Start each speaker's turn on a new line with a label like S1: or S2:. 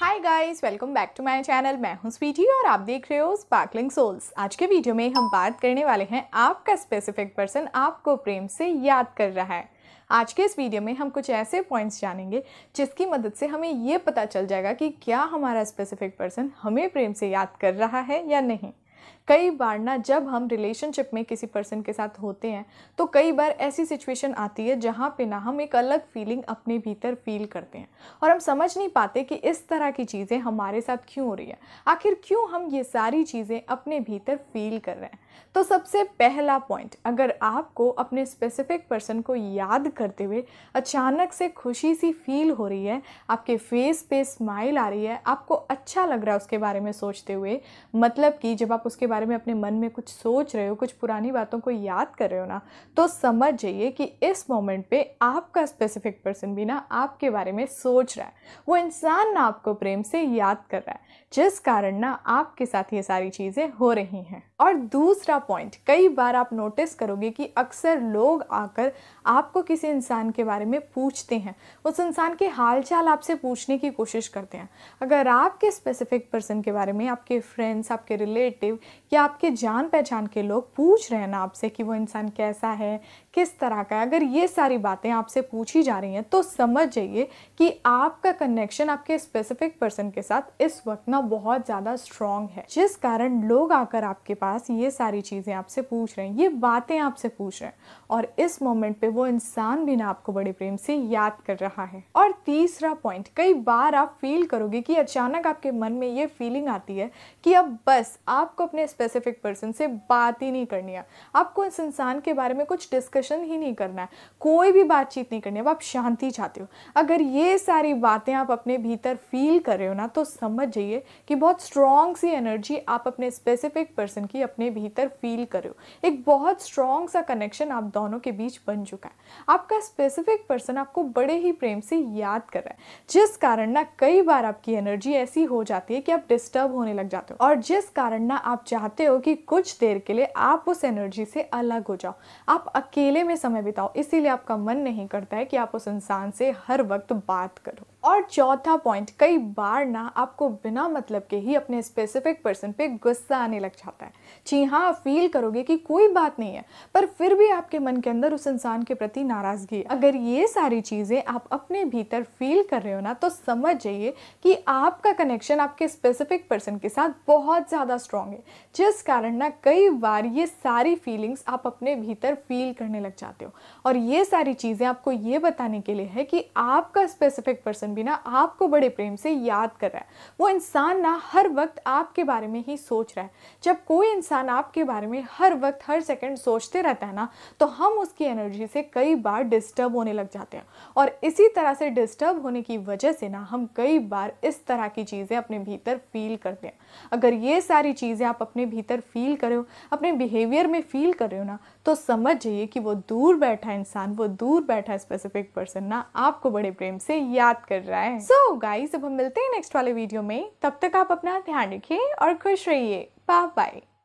S1: hi guys welcome back to my channel मैं हूं स्वीटी और आप देख रहे हो स्पार्कलिंग सोल्स आज के वीडियो में हम बात करने वाले हैं आपका स्पेसिफिक पर्सन आपको प्रेम से याद कर रहा है आज के इस वीडियो में हम कुछ ऐसे पॉइंट्स जानेंगे जिसकी मदद से हमें ये पता चल जाएगा कि क्या हमारा स्पेसिफिक पर्सन हमें प्रेम से याद कर रहा है या नहीं कई बार ना जब हम रिलेशनशिप में किसी पर्सन के साथ होते हैं तो कई बार ऐसी सिचुएशन आती है जहाँ पे ना हम एक अलग फीलिंग अपने भीतर फील करते हैं और हम समझ नहीं पाते कि इस तरह की चीज़ें हमारे साथ क्यों हो रही है आखिर क्यों हम ये सारी चीज़ें अपने भीतर फील कर रहे हैं तो सबसे पहला पॉइंट अगर आपको अपने स्पेसिफिक पर्सन को याद करते हुए अचानक से खुशी सी फील हो रही है आपके फेस पे स्माइल आ रही है आपको अच्छा लग रहा है उसके बारे में सोचते हुए मतलब कि जब आप उस उसके बारे में अपने मन में कुछ सोच रहे हो कुछ पुरानी बातों को याद कर रहे हो ना तो समझ जाइए कि इस मोमेंट पे आपका स्पेसिफिक पर्सन भी ना आपके बारे में सोच रहा है वो इंसान ना आपको प्रेम से याद कर रहा है जिस कारण ना आपके साथ ये सारी चीज़ें हो रही हैं और दूसरा पॉइंट कई बार आप नोटिस करोगे कि अक्सर लोग आकर आपको किसी इंसान के बारे में पूछते हैं उस इंसान के हालचाल आपसे पूछने की कोशिश करते हैं अगर आपके स्पेसिफिक पर्सन के बारे में आपके फ्रेंड्स आपके रिलेटिव या आपके जान पहचान के लोग पूछ रहे हैं ना आपसे कि वो इंसान कैसा है किस तरह का है अगर ये सारी बातें आपसे पूछी जा रही हैं तो समझ जाइए कि आपका कनेक्शन आपके स्पेसिफिक पर्सन के साथ इस वक्त ना बहुत ज़्यादा स्ट्रॉन्ग है जिस कारण लोग आकर आपके पास ये सारी चीज़ें आपसे पूछ रहे हैं ये बातें आपसे पूछ रहे हैं और इस मोमेंट पे वो इंसान भी ना आपको बड़े प्रेम से याद कर रहा है और तीसरा पॉइंट कई बार आप फील करोगे कि अचानक आपके मन में ये फीलिंग आती है कि अब बस आपको अपने स्पेसिफिक पर्सन से बात ही नहीं करनी है आपको इस इंसान के बारे में कुछ डिस्कशन ही नहीं करना है कोई भी बातचीत नहीं करनी है आप शांति चाहते हो अगर ये सारी बातें आप अपने भीतर फील कर रहे हो ना तो समझ जाइए कि बहुत स्ट्रांग सी एनर्जी आप अपने स्पेसिफिक पर्सन की अपने भीतर फील कर रहे हो एक बहुत स्ट्रांग सा कनेक्शन आप दोनों के बीच बन चुका है आपका स्पेसिफिक पर्सन आपको बड़े ही प्रेम से याद कर रहा है जिस कारण ना कई बार आपकी एनर्जी ऐसी हो जाती है कि आप डिस्टर्ब होने लग जाते हो और जिस कारण ना आप चाहते हो कि कुछ देर के लिए आप उस एनर्जी से अलग हो जाओ आप अकेले में समय बिताओ इसीलिए आपका मन नहीं करता है कि आप उस इंसान से हर वक्त बात करो और चौथा पॉइंट कई बार ना आपको बिना मतलब के ही अपने स्पेसिफिक पर्सन पे गुस्सा आने लग जाता है जी हाँ फील करोगे कि कोई बात नहीं है पर फिर भी आपके मन के अंदर उस इंसान के प्रति नाराज़गी अगर ये सारी चीज़ें आप अपने भीतर फील कर रहे हो ना तो समझ जाइए कि आपका कनेक्शन आपके स्पेसिफिक पर्सन के साथ बहुत ज़्यादा स्ट्रांग है जिस कारण ना कई बार ये सारी फीलिंग्स आप अपने भीतर फील करने लग जाते हो और ये सारी चीज़ें आपको ये बताने के लिए है कि आपका स्पेसिफिक पर्सन भी ना आपको बड़े प्रेम से याद कर रहा है वो इंसान ना हर वक्त आपके बारे में ही सोच रहा है जब कोई इंसान आपके बारे में हर वक्त हर सेकंड सोचते रहता है ना तो हम उसकी एनर्जी से कई बार डिस्टर्ब होने लग जाते हैं और इसी तरह से डिस्टर्ब होने की वजह से ना हम कई बार इस तरह की चीज़ें अपने भीतर फील करते हैं अगर ये सारी चीज़ें आप अपने भीतर फील हो अपने बिहेवियर में फील कर रहे हो ना तो समझ जाइए कि वो दूर बैठा इंसान वो दूर बैठा स्पेसिफिक पर्सन ना आपको बड़े प्रेम से याद कर रहा है सो so, गाइस अब हम मिलते हैं नेक्स्ट वाले वीडियो में तब तक आप अपना ध्यान रखिए और खुश रहिए बाय बाय